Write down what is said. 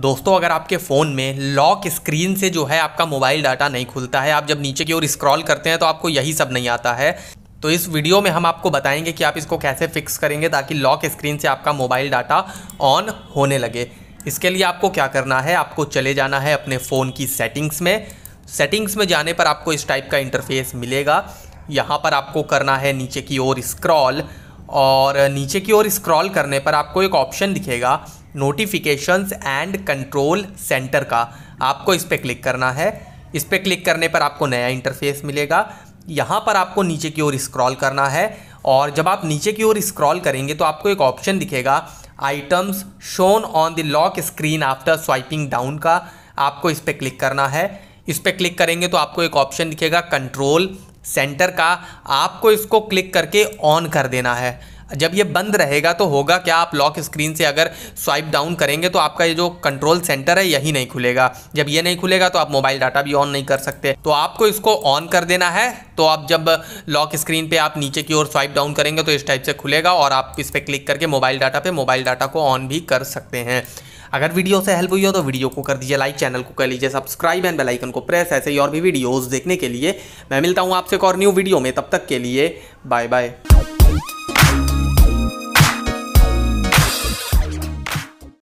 दोस्तों अगर आपके फ़ोन में लॉक स्क्रीन से जो है आपका मोबाइल डाटा नहीं खुलता है आप जब नीचे की ओर स्क्रॉल करते हैं तो आपको यही सब नहीं आता है तो इस वीडियो में हम आपको बताएंगे कि आप इसको कैसे फिक्स करेंगे ताकि लॉक स्क्रीन से आपका मोबाइल डाटा ऑन होने लगे इसके लिए आपको क्या करना है आपको चले जाना है अपने फ़ोन की सेटिंग्स में सेटिंग्स में जाने पर आपको इस टाइप का इंटरफेस मिलेगा यहाँ पर आपको करना है नीचे की ओर स्क्रॉल और नीचे की ओर स्क्रॉल करने पर आपको एक ऑप्शन दिखेगा नोटिफिकेशंस एंड कंट्रोल सेंटर का आपको इस पर क्लिक करना है इस पर क्लिक करने पर आपको नया इंटरफेस मिलेगा यहाँ पर आपको नीचे की ओर स्क्रॉल करना है और जब आप नीचे की ओर स्क्रॉल करेंगे तो आपको एक ऑप्शन दिखेगा items shown on the lock screen after swiping down का आपको इस पर क्लिक करना है इस पर क्लिक करेंगे तो आपको एक ऑप्शन दिखेगा कंट्रोल सेंटर का आपको इसको क्लिक करके ऑन कर देना है जब ये बंद रहेगा तो होगा क्या आप लॉक स्क्रीन से अगर स्वाइप डाउन करेंगे तो आपका ये जो कंट्रोल सेंटर है यही नहीं खुलेगा जब ये नहीं खुलेगा तो आप मोबाइल डाटा भी ऑन नहीं कर सकते तो आपको इसको ऑन कर देना है तो आप जब लॉक स्क्रीन पे आप नीचे की ओर स्वाइप डाउन करेंगे तो इस टाइप से खुलेगा और आप इस पर क्लिक करके मोबाइल डाटा पर मोबाइल डाटा को ऑन भी कर सकते हैं अगर वीडियो से हेल्प हुई हो तो वीडियो को कर दीजिए लाइक चैनल को कर लीजिए सब्सक्राइब एंड बेल आइकन को प्रेस ऐसे ही और भी वीडियोज़ देखने के लिए मैं मिलता हूँ आपसे एक और न्यू वीडियो में तब तक के लिए बाय बाय